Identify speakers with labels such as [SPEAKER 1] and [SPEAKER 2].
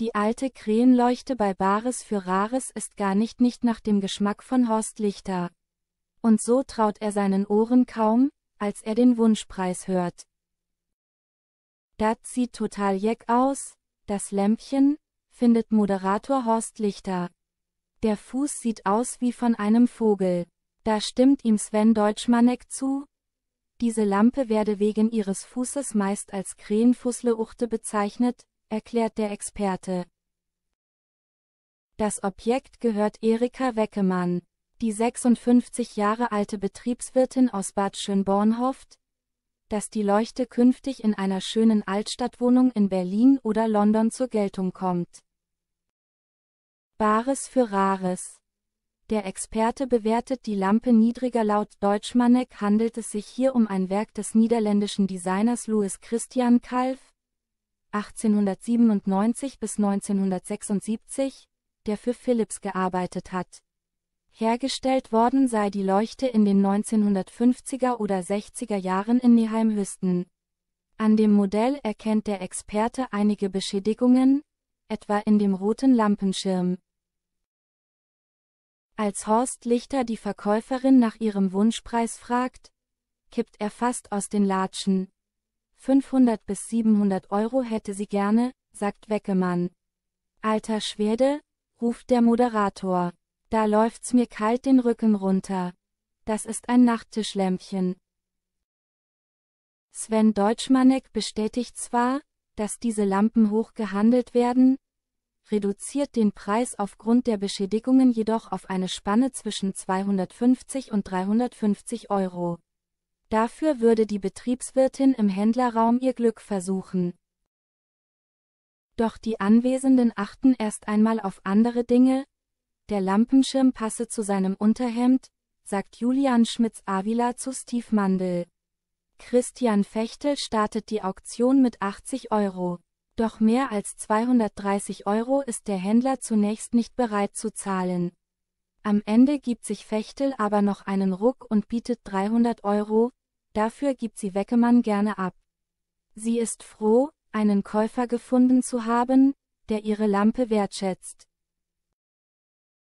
[SPEAKER 1] Die alte Krähenleuchte bei Bares für Rares ist gar nicht nicht nach dem Geschmack von Horst Lichter. Und so traut er seinen Ohren kaum, als er den Wunschpreis hört. Das sieht total jeck aus, das Lämpchen, findet Moderator Horst Lichter. Der Fuß sieht aus wie von einem Vogel. Da stimmt ihm Sven Deutschmanek zu. Diese Lampe werde wegen ihres Fußes meist als Krähenfußleuchte bezeichnet, erklärt der Experte. Das Objekt gehört Erika Weckemann. Die 56 Jahre alte Betriebswirtin aus Bad Schönborn hofft, dass die Leuchte künftig in einer schönen Altstadtwohnung in Berlin oder London zur Geltung kommt. Bares für Rares. Der Experte bewertet die Lampe niedriger laut Deutschmanek handelt es sich hier um ein Werk des niederländischen Designers Louis Christian Kalf, 1897 bis 1976, der für Philips gearbeitet hat. Hergestellt worden sei die Leuchte in den 1950er oder 60er Jahren in Neheim-Hüsten. An dem Modell erkennt der Experte einige Beschädigungen, etwa in dem roten Lampenschirm. Als Horst Lichter die Verkäuferin nach ihrem Wunschpreis fragt, kippt er fast aus den Latschen. 500 bis 700 Euro hätte sie gerne, sagt Weckemann. Alter Schwede, ruft der Moderator. Da läuft's mir kalt den Rücken runter. Das ist ein Nachttischlämpchen. Sven Deutschmanek bestätigt zwar, dass diese Lampen hoch gehandelt werden, reduziert den Preis aufgrund der Beschädigungen jedoch auf eine Spanne zwischen 250 und 350 Euro. Dafür würde die Betriebswirtin im Händlerraum ihr Glück versuchen. Doch die Anwesenden achten erst einmal auf andere Dinge, der Lampenschirm passe zu seinem Unterhemd, sagt Julian Schmitz-Avila zu Steve Mandel. Christian Fechtel startet die Auktion mit 80 Euro. Doch mehr als 230 Euro ist der Händler zunächst nicht bereit zu zahlen. Am Ende gibt sich Fechtel aber noch einen Ruck und bietet 300 Euro, dafür gibt sie Weckemann gerne ab. Sie ist froh, einen Käufer gefunden zu haben, der ihre Lampe wertschätzt.